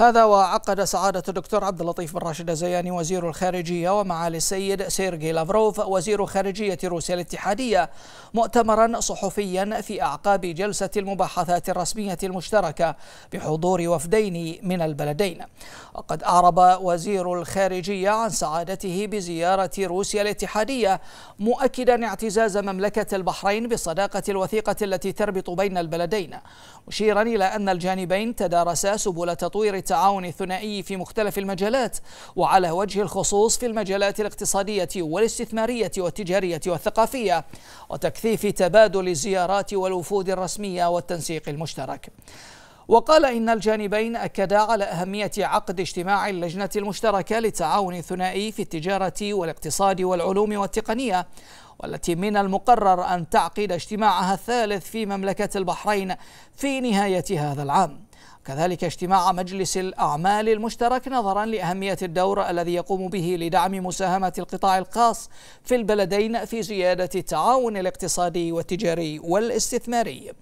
هذا وعقد سعادة الدكتور عبد اللطيف بن راشد الزياني وزير الخارجية ومعالي السيد سيرجي لافروف وزير خارجية روسيا الاتحادية مؤتمرا صحفيا في أعقاب جلسة المباحثات الرسمية المشتركة بحضور وفدين من البلدين وقد أعرب وزير الخارجية عن سعادته بزيارة روسيا الاتحادية مؤكدا اعتزاز مملكة البحرين بالصداقة الوثيقة التي تربط بين البلدين مشيرا إلى أن الجانبين تدارسا سبل تطوير التعاون الثنائي في مختلف المجالات وعلى وجه الخصوص في المجالات الاقتصادية والاستثمارية والتجارية والثقافية وتكثيف تبادل الزيارات والوفود الرسمية والتنسيق المشترك وقال إن الجانبين أكدا على أهمية عقد اجتماع اللجنة المشتركة للتعاون الثنائي في التجارة والاقتصاد والعلوم والتقنية والتي من المقرر أن تعقد اجتماعها الثالث في مملكة البحرين في نهاية هذا العام كذلك اجتماع مجلس الأعمال المشترك نظرا لأهمية الدور الذي يقوم به لدعم مساهمة القطاع الخاص في البلدين في زيادة التعاون الاقتصادي والتجاري والاستثماري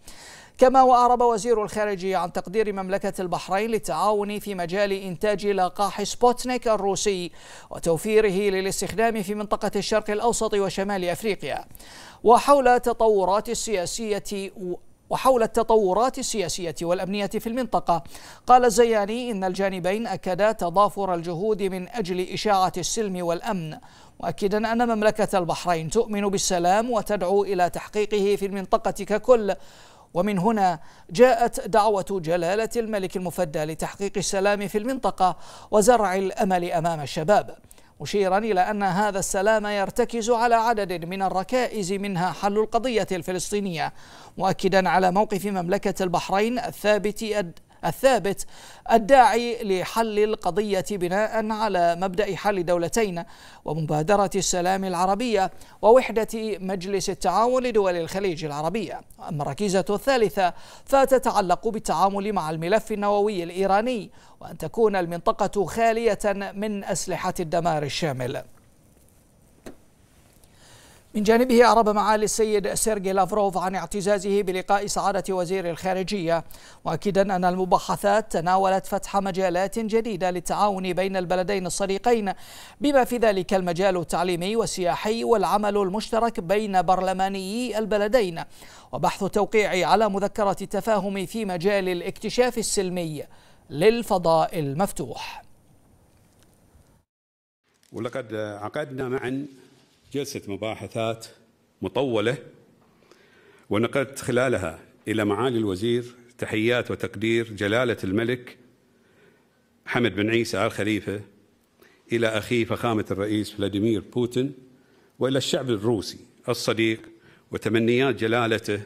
كما وأعرب وزير الخارجية عن تقدير مملكة البحرين للتعاون في مجال إنتاج لقاح سبوتنيك الروسي وتوفيره للاستخدام في منطقة الشرق الأوسط وشمال أفريقيا وحول تطورات السياسية وحول التطورات السياسية والأمنية في المنطقة قال الزياني إن الجانبين أكدا تضافر الجهود من أجل إشاعة السلم والأمن مؤكدا أن مملكة البحرين تؤمن بالسلام وتدعو إلى تحقيقه في المنطقة ككل ومن هنا جاءت دعوة جلالة الملك المفدى لتحقيق السلام في المنطقة وزرع الأمل أمام الشباب مشيرا إلى أن هذا السلام يرتكز على عدد من الركائز منها حل القضية الفلسطينية مؤكدا على موقف مملكة البحرين الثابت الثابت الداعي لحل القضية بناء على مبدأ حل دولتين ومبادرة السلام العربية ووحدة مجلس التعاون لدول الخليج العربية أما الركيزة الثالثة فتتعلق بالتعامل مع الملف النووي الإيراني وأن تكون المنطقة خالية من أسلحة الدمار الشامل من جانبه أعرب معالي السيد سيرجي لافروف عن اعتزازه بلقاء سعادة وزير الخارجية مؤكدا أن المباحثات تناولت فتح مجالات جديدة للتعاون بين البلدين الصديقين بما في ذلك المجال التعليمي والسياحي والعمل المشترك بين برلمانيي البلدين وبحث التوقيع على مذكرة التفاهم في مجال الاكتشاف السلمي للفضاء المفتوح ولقد عقدنا معا جلسة مباحثات مطولة ونقلت خلالها إلى معالي الوزير تحيات وتقدير جلالة الملك حمد بن عيسى آل خليفة إلى أخي فخامة الرئيس فلاديمير بوتين وإلى الشعب الروسي الصديق وتمنيات جلالته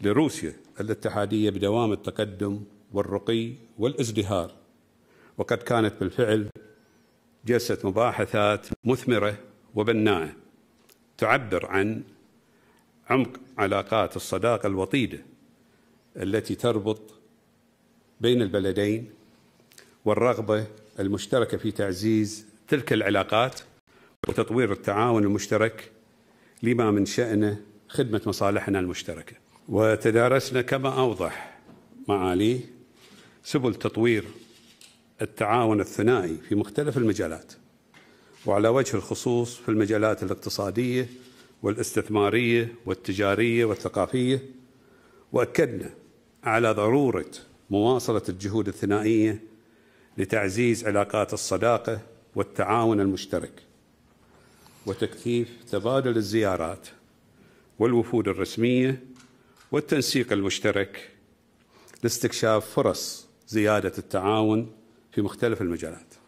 لروسيا الاتحادية بدوام التقدم والرقي والازدهار وقد كانت بالفعل جلسة مباحثات مثمرة وبناءة تعبر عن عمق علاقات الصداقة الوطيدة التي تربط بين البلدين والرغبة المشتركة في تعزيز تلك العلاقات وتطوير التعاون المشترك لما من شأنه خدمة مصالحنا المشتركة وتدارسنا كما أوضح معاليه سبل تطوير التعاون الثنائي في مختلف المجالات وعلى وجه الخصوص في المجالات الاقتصادية والاستثمارية والتجارية والثقافية وأكدنا على ضرورة مواصلة الجهود الثنائية لتعزيز علاقات الصداقة والتعاون المشترك وتكثيف تبادل الزيارات والوفود الرسمية والتنسيق المشترك لاستكشاف فرص زيادة التعاون في مختلف المجالات